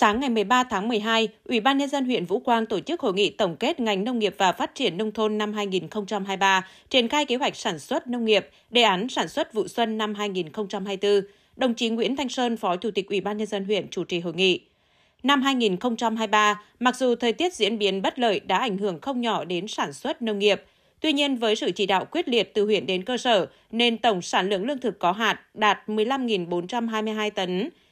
Sáng ngày 13 tháng 12, Ủy ban Nhân dân huyện Vũ Quang tổ chức hội nghị tổng kết ngành nông nghiệp và phát triển nông thôn năm 2023, triển khai kế hoạch sản xuất nông nghiệp, đề án sản xuất vụ xuân năm 2024. Đồng chí Nguyễn Thanh Sơn, Phó Chủ tịch Ủy ban Nhân dân huyện chủ trì hội nghị. Năm 2023, mặc dù thời tiết diễn biến bất lợi đã ảnh hưởng không nhỏ đến sản xuất nông nghiệp, Tuy nhiên, với sự chỉ đạo quyết liệt từ huyện đến cơ sở, nên tổng sản lượng lương thực có hạt đạt 15.422 tấn,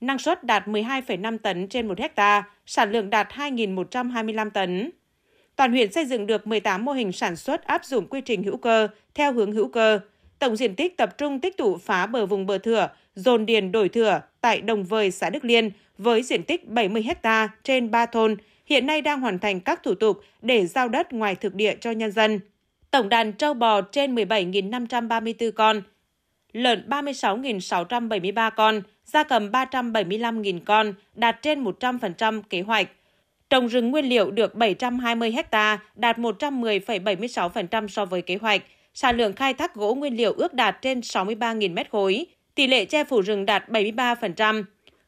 năng suất đạt 12,5 tấn trên 1 hecta, sản lượng đạt 2.125 tấn. Toàn huyện xây dựng được 18 mô hình sản xuất áp dụng quy trình hữu cơ theo hướng hữu cơ. Tổng diện tích tập trung tích tụ phá bờ vùng bờ thửa, dồn điền đổi thửa tại Đồng Vời, xã Đức Liên với diện tích 70 hecta trên 3 thôn, hiện nay đang hoàn thành các thủ tục để giao đất ngoài thực địa cho nhân dân. Tổng đàn trâu bò trên 17.534 con, lợn 36.673 con, gia cầm 375.000 con, đạt trên 100% kế hoạch. Trồng rừng nguyên liệu được 720 ha, đạt 110,76% so với kế hoạch. Sản lượng khai thác gỗ nguyên liệu ước đạt trên 63.000 mét khối, tỷ lệ che phủ rừng đạt 73%.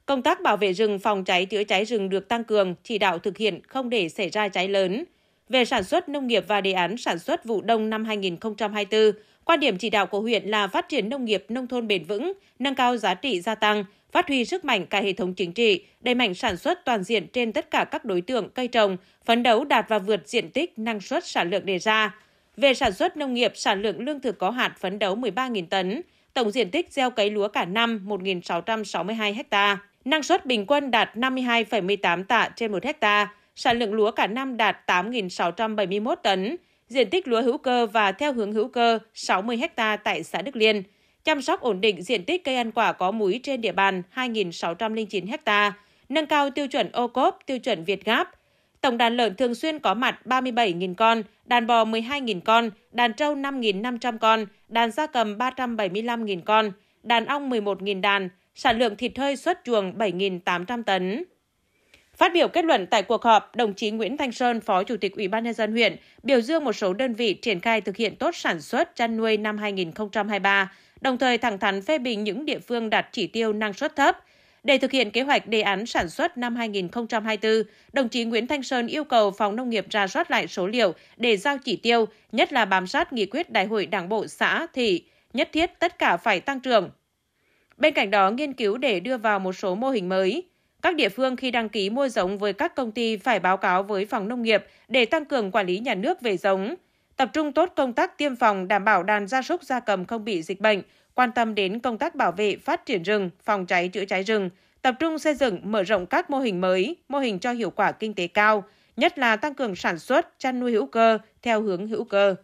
Công tác bảo vệ rừng, phòng cháy chữa cháy rừng được tăng cường, chỉ đạo thực hiện không để xảy ra cháy lớn về sản xuất nông nghiệp và đề án sản xuất vụ đông năm 2024, quan điểm chỉ đạo của huyện là phát triển nông nghiệp nông thôn bền vững, nâng cao giá trị gia tăng, phát huy sức mạnh cả hệ thống chính trị, đẩy mạnh sản xuất toàn diện trên tất cả các đối tượng cây trồng, phấn đấu đạt và vượt diện tích, năng suất sản lượng đề ra. Về sản xuất nông nghiệp, sản lượng lương thực có hạt phấn đấu 13.000 tấn, tổng diện tích gieo cấy lúa cả năm 1.662 ha, năng suất bình quân đạt 52,18 tạ trên 1 hectare sản lượng lúa cả năm đạt 8.671 tấn, diện tích lúa hữu cơ và theo hướng hữu cơ 60 ha tại xã Đức Liên, chăm sóc ổn định diện tích cây ăn quả có múi trên địa bàn 2.609 ha, nâng cao tiêu chuẩn ô cốp, tiêu chuẩn Việt Gáp. Tổng đàn lợn thường xuyên có mặt 37.000 con, đàn bò 12.000 con, đàn trâu 5.500 con, đàn gia cầm 375.000 con, đàn ong 11.000 đàn, sản lượng thịt hơi xuất chuồng 7.800 tấn. Phát biểu kết luận tại cuộc họp, đồng chí Nguyễn Thanh Sơn, Phó Chủ tịch Ủy ban nhân dân huyện, biểu dương một số đơn vị triển khai thực hiện tốt sản xuất chăn nuôi năm 2023, đồng thời thẳng thắn phê bình những địa phương đạt chỉ tiêu năng suất thấp. Để thực hiện kế hoạch đề án sản xuất năm 2024, đồng chí Nguyễn Thanh Sơn yêu cầu Phòng Nông nghiệp ra soát lại số liệu để giao chỉ tiêu, nhất là bám sát nghị quyết Đại hội Đảng bộ xã, thị, nhất thiết tất cả phải tăng trưởng. Bên cạnh đó, nghiên cứu để đưa vào một số mô hình mới, các địa phương khi đăng ký mua giống với các công ty phải báo cáo với phòng nông nghiệp để tăng cường quản lý nhà nước về giống, tập trung tốt công tác tiêm phòng đảm bảo đàn gia súc gia cầm không bị dịch bệnh, quan tâm đến công tác bảo vệ phát triển rừng, phòng cháy chữa cháy rừng, tập trung xây dựng mở rộng các mô hình mới, mô hình cho hiệu quả kinh tế cao, nhất là tăng cường sản xuất chăn nuôi hữu cơ theo hướng hữu cơ.